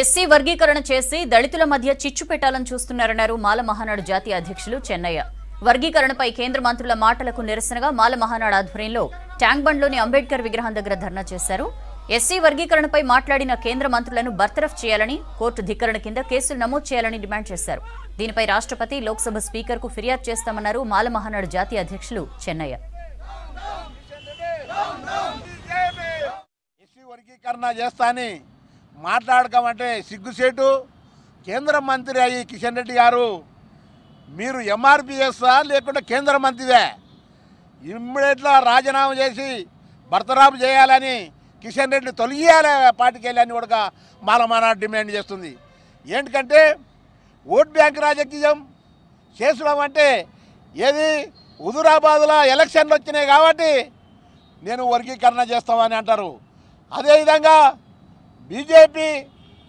SC వర్గీకరణ చేసి దళితుల మధ్య చిచ్చు పెట్టాలని చూస్తున్నారన్నారు మాల మహానాడు జాతీయ అధ్యక్షులు చెన్నయ్య వర్గీకరణపై కేంద్ర మంత్రుల మాటలకు నిరసనగా మాల మహానాడు ఆధ్వర్యంలో ట్యాంక్ బండ్లోని అంబేద్కర్ విగ్రహం దగ్గర ధర్నా చేశారు ఎస్సీ వర్గీకరణపై మాట్లాడిన కేంద్ర మంత్రులను బర్తరఫ్ చేయాలని కోర్టు ధిక్కరణ కింద కేసులు నమోదు చేయాలని డిమాండ్ చేశారు దీనిపై రాష్ట్రపతి లోక్సభ స్పీకర్కు ఫిర్యాదు చేస్తామన్నారు మాల మహానాడు జాతీయ అధ్యక్షులు చెన్నయ్య వర్గీకరణ మాట్లాడకమంటే సిగ్గుసేటు కేంద్ర మంత్రి అయ్యి కిషన్ రెడ్డి గారు మీరు ఎంఆర్పిఎస్ఆ లేకుంటే కేంద్ర మంత్రివే ఇమ్మీడియట్గా రాజీనామా చేసి భర్తరాపు చేయాలని కిషన్ రెడ్డి తొలగియాలి పార్టీకి వెళ్ళని కూడా మాలమాన డిమాండ్ చేస్తుంది ఏంటంటే ఓట్ బ్యాంక్ రాజకీయం చేసడం అంటే ఏది హుజురాబాద్లో ఎలక్షన్లు వచ్చినాయి కాబట్టి నేను వర్గీకరణ చేస్తామని అంటారు అదేవిధంగా బీజేపీ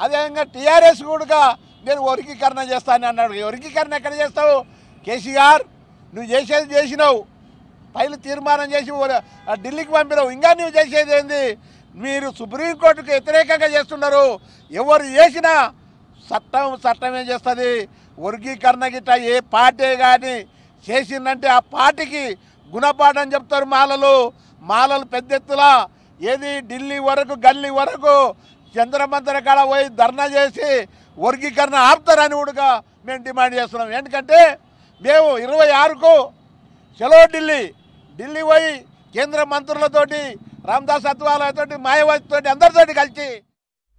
అదేవిధంగా టీఆర్ఎస్ కూడా నేను వర్గీకరణ చేస్తాను అన్నాడు వర్గీకరణ ఎక్కడ చేస్తావు కేసీఆర్ నువ్వు చేసేది చేసినావు పైలు తీర్మానం చేసి ఢిల్లీకి పంపినావు ఇంకా నువ్వు చేసేది ఏంది మీరు సుప్రీంకోర్టుకు వ్యతిరేకంగా చేస్తున్నారు ఎవరు చేసినా చట్టం చట్టం ఏం చేస్తుంది వర్గీకరణ గిట్ట ఏ పార్టీ కానీ చేసిందంటే ఆ పార్టీకి గుణపాఠం చెప్తారు మాలలు మాలలు పెద్ద ఏది ఢిల్లీ వరకు గల్లీ వరకు చంద్రమంతర కాడ పోయి ధర్నా చేసి వర్గీకరణ ఆపుతారని కూడా మేము డిమాండ్ చేస్తున్నాం ఎందుకంటే మేము ఇరవై ఆరుకు సెలవు ఢిల్లీ ఢిల్లీ పోయి కేంద్ర మంత్రులతోటి రామదాస్ అత్వాలతోటి మాయవతితోటి అందరితోటి కలిసి